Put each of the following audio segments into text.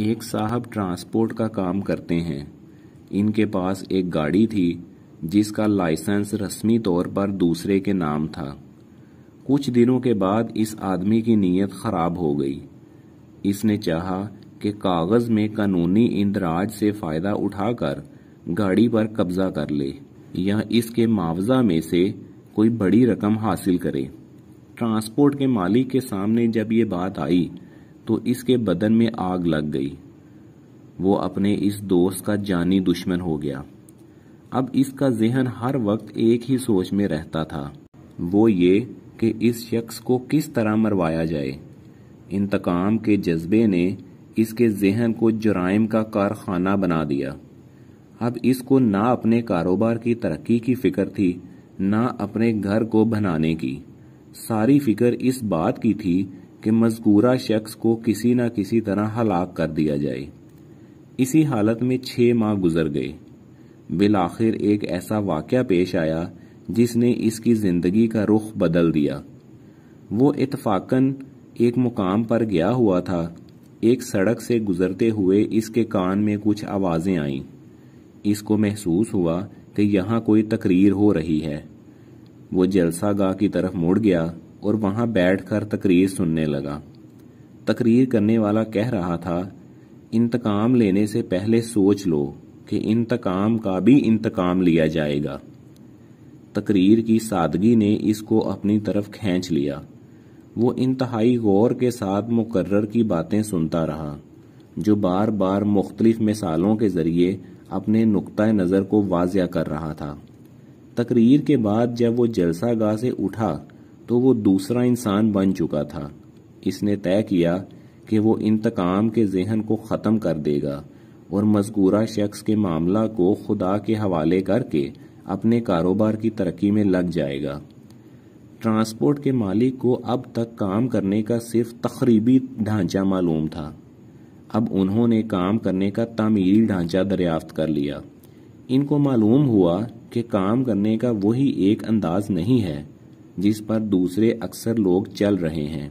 एक साहब ट्रांसपोर्ट का काम करते हैं इनके पास एक गाड़ी थी जिसका लाइसेंस रस्मी तौर पर दूसरे के नाम था कुछ दिनों के बाद इस आदमी की नीयत खराब हो गई इसने चाहा कि कागज में कानूनी इंदराज से फायदा उठाकर गाड़ी पर कब्जा कर ले या इसके मुआवजा में से कोई बड़ी रकम हासिल करे ट्रांसपोर्ट के मालिक के सामने जब ये बात आई तो इसके बदन में आग लग गई वो अपने इस दोस्त का जानी दुश्मन हो गया अब इसका जहन हर वक्त एक ही सोच में रहता था वो ये कि इस शख्स को किस तरह मरवाया जाए इंतकाम के जज्बे ने इसके जहन को जुराइम का कारखाना बना दिया अब इसको ना अपने कारोबार की तरक्की की फिक्र थी ना अपने घर को बनाने की सारी फिक्र इस बात की थी कि मजकूरा शख्स को किसी न किसी तरह हलाक कर दिया जाए इसी हालत में छह माह गुजर गए बिल आखिर एक ऐसा वाक़ पेश आया जिसने इसकी ज़िंदगी का रुख बदल दिया वो इतफाक़न एक मुकाम पर गया हुआ था एक सड़क से गुजरते हुए इसके कान में कुछ आवाज़ें आईं इसको महसूस हुआ कि यहाँ कोई तकरीर हो रही है वो जलसागाह की तरफ मुड़ गया और वहां बैठकर तकरीर सुनने लगा तकरीर करने वाला कह रहा था इंतकाम लेने से पहले सोच लो कि इंतकाम का भी इंतकाम लिया जाएगा तकरीर की सादगी ने इसको अपनी तरफ खींच लिया वो इंतहाई गौर के साथ मुकर्र की बातें सुनता रहा जो बार बार मुख्तलिफ मिसालों के ज़रिए अपने नुकता नज़र को वाजिया कर रहा था तकरीर के बाद जब वो जलसा गाह से उठा तो वो दूसरा इंसान बन चुका था इसने तय किया कि वो इंतकाम के जहन को ख़त्म कर देगा और मजकूरा शख्स के मामला को खुदा के हवाले करके अपने कारोबार की तरक्की में लग जाएगा ट्रांसपोर्ट के मालिक को अब तक काम करने का सिर्फ तकरीबी ढांचा मालूम था अब उन्होंने काम करने का तामीरी ढांचा दरियाफ्त कर लिया इनको मालूम हुआ कि काम करने का वही एक अंदाज नहीं है जिस पर दूसरे अक्सर लोग चल रहे हैं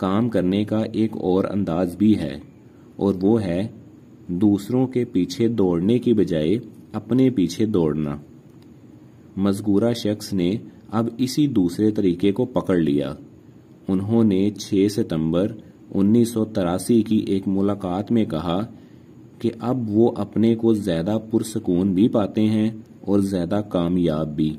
काम करने का एक और अंदाज भी है और वो है दूसरों के पीछे दौड़ने की बजाय अपने पीछे दौड़ना मजगूरा शख्स ने अब इसी दूसरे तरीके को पकड़ लिया उन्होंने 6 सितंबर उन्नीस की एक मुलाकात में कहा कि अब वो अपने को ज़्यादा पुरसकून भी पाते हैं और ज़्यादा कामयाब भी